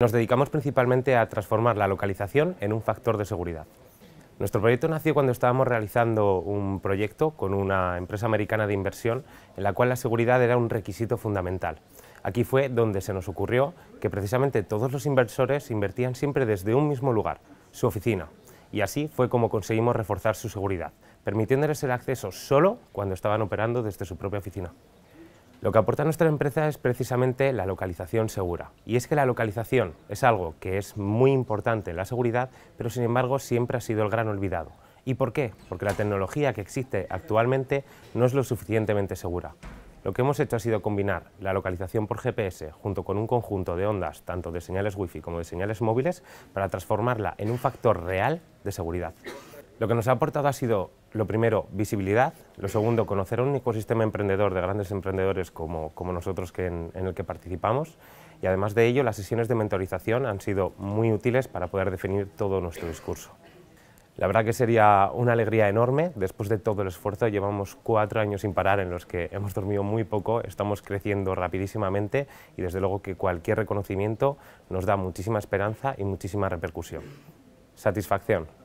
Nos dedicamos principalmente a transformar la localización en un factor de seguridad. Nuestro proyecto nació cuando estábamos realizando un proyecto con una empresa americana de inversión en la cual la seguridad era un requisito fundamental. Aquí fue donde se nos ocurrió que precisamente todos los inversores invertían siempre desde un mismo lugar, su oficina. Y así fue como conseguimos reforzar su seguridad, permitiéndoles el acceso solo cuando estaban operando desde su propia oficina. Lo que aporta nuestra empresa es precisamente la localización segura. Y es que la localización es algo que es muy importante en la seguridad, pero sin embargo siempre ha sido el gran olvidado. ¿Y por qué? Porque la tecnología que existe actualmente no es lo suficientemente segura. Lo que hemos hecho ha sido combinar la localización por GPS junto con un conjunto de ondas, tanto de señales wifi como de señales móviles, para transformarla en un factor real de seguridad. Lo que nos ha aportado ha sido, lo primero, visibilidad, lo segundo, conocer un ecosistema emprendedor de grandes emprendedores como, nosotros en, en el que participamos y además de ello las sesiones de mentorización han sido muy útiles para poder definir todo nuestro discurso. La verdad que sería una alegría enorme, después de todo el esfuerzo llevamos cuatro años sin parar en los que hemos dormido muy poco, estamos creciendo rapidísimamente y desde luego que cualquier reconocimiento nos da muchísima esperanza y muchísima repercusión. Satisfacción.